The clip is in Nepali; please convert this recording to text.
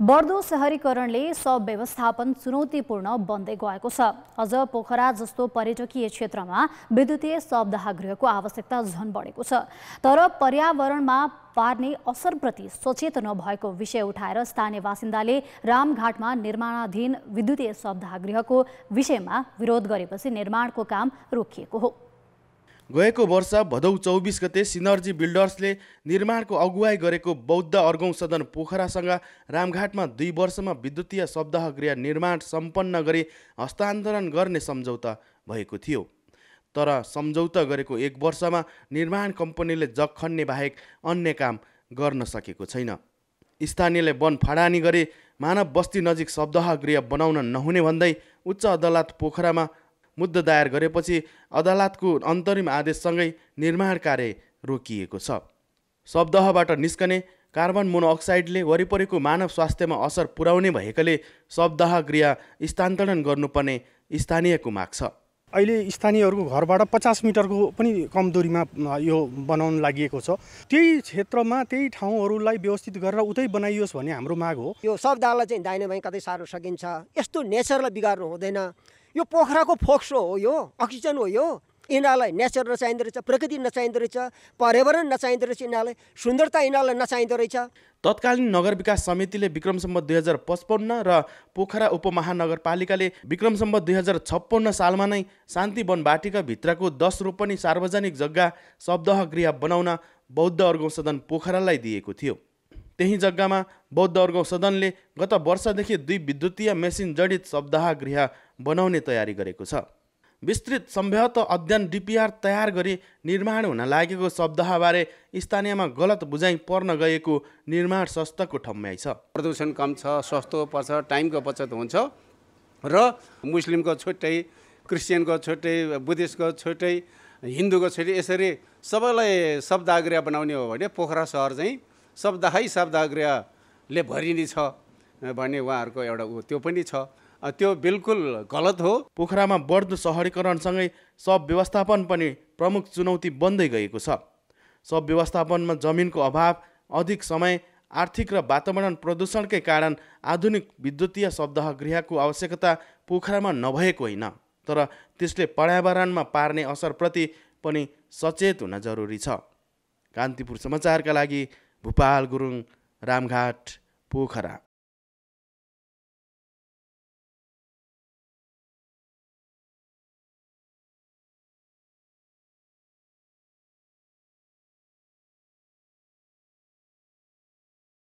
बढ्दो सहरीकरणले सब व्यवस्थापन चुनौतीपूर्ण बन्दै गएको छ अझ पोखरा जस्तो पर्यटकीय क्षेत्रमा विद्युतीय गृहको आवश्यकता झन बढेको छ तर पर्यावरणमा पार्ने असरप्रति सचेत नभएको विषय उठाएर स्थानीय बासिन्दाले रामघाटमा निर्माणाधीन विद्युतीय गृहको विषयमा विरोध गरेपछि निर्माणको काम रोकिएको हो गएको वर्ष भदौ चौबिस गते सिनर्जी बिल्डर्सले निर्माणको अगुवाई गरेको बौद्ध अर्गौँ सदन पोखरासँग रामघाटमा दुई वर्षमा विद्युतीय शब्दह गृह निर्माण सम्पन्न गरी हस्तान्तरण गर्ने सम्झौता भएको थियो तर सम्झौता गरेको एक वर्षमा निर्माण कम्पनीले जग बाहेक अन्य काम गर्न सकेको छैन स्थानीयले वन फाडानी गरे मानव बस्ती नजिक शब्दह गृह बनाउन नहुने भन्दै उच्च अदालत पोखरामा मुद्दा दायर गरेपछि अदालतको अन्तरिम आदेशसँगै निर्माण कार्य रोकिएको छ शब्दहबाट निस्कने कार्बन मोनोअक्साइडले वरिपरिको मानव स्वास्थ्यमा असर पुर्याउने भएकाले शब्दह गृह स्थानान्तरण गर्नुपर्ने स्थानीयको माग छ अहिले स्थानीयहरूको घरबाट पचास मिटरको पनि कम दूरीमा यो बनाउन लागि छ त्यही क्षेत्रमा त्यही ठाउँहरूलाई व्यवस्थित गरेर उतै बनाइयोस् भन्ने हाम्रो माग हो यो शब्दलाई चाहिँ दाहिने भए कतै सार्न सकिन्छ यस्तो नेचरलाई बिगार्नु हुँदैन यो पोखराको फोक्सो हो यो अक्सिजन हो यो यिनीहरूलाई नेचर नचाहिँदो रहेछ प्रकृति नचाहिँदो रहेछ पर्यावरण नचाहिँदो रहेछ यिनीहरूलाई सुन्दरता यिनीहरूलाई नचाहिँदो रहेछ तत्कालीन नगर विकास समितिले विक्रमसम्म दुई हजार पचपन्न र पोखरा उपमहानगरपालिकाले विक्रमसम्म दुई हजार छप्पन्न सालमा नै शान्ति वन भित्रको दस रोपनी सार्वजनिक जग्गा शब्द गृह बनाउन बौद्ध अर्घ सदन पोखरालाई दिएको थियो त्यही जग्गामा बौद्धवर्ग सदनले गत वर्षदेखि दुई विद्युतीय मेसिन जडित शब्दाह गृह बनाउने तयारी गरेको छ विस्तृत सम्भवत अध्ययन डिपिआर तयार गरी निर्माण हुन लागेको शब्दबारे स्थानीयमा गलत बुझाइ पर्न गएको निर्माण संस्थाको ठम्म्याइ छ प्रदूषण कम छ सस्तो पर्छ टाइमको बचत हुन्छ र मुस्लिमको छुट्टै क्रिस्चियनको छुट्टै बुद्धिस्टको छुट्टै हिन्दूको छुट्टै यसरी सबैलाई शब्दाग्रिया बनाउने हो भने पोखरा सहर चाहिँ शब्द है शब्दाग्रहले भरिने छ भन्ने उहाँहरूको एउटा त्यो पनि छ त्यो बिल्कुल गलत हो पोखरामा बढ्दो सहरीकरणसँगै सब व्यवस्थापन पनि प्रमुख चुनौती बन्दै गएको छ सब व्यवस्थापनमा जमिनको अभाव अधिक समय आर्थिक र वातावरण प्रदूषणकै कारण आधुनिक विद्युतीय गृहको आवश्यकता पोखरामा नभएको होइन तर त्यसले पर्यावरणमा पार्ने असरप्रति पनि सचेत हुन जरुरी छ कान्तिपुर समाचारका लागि भूपाल गुरुङ रामघाट पोखरा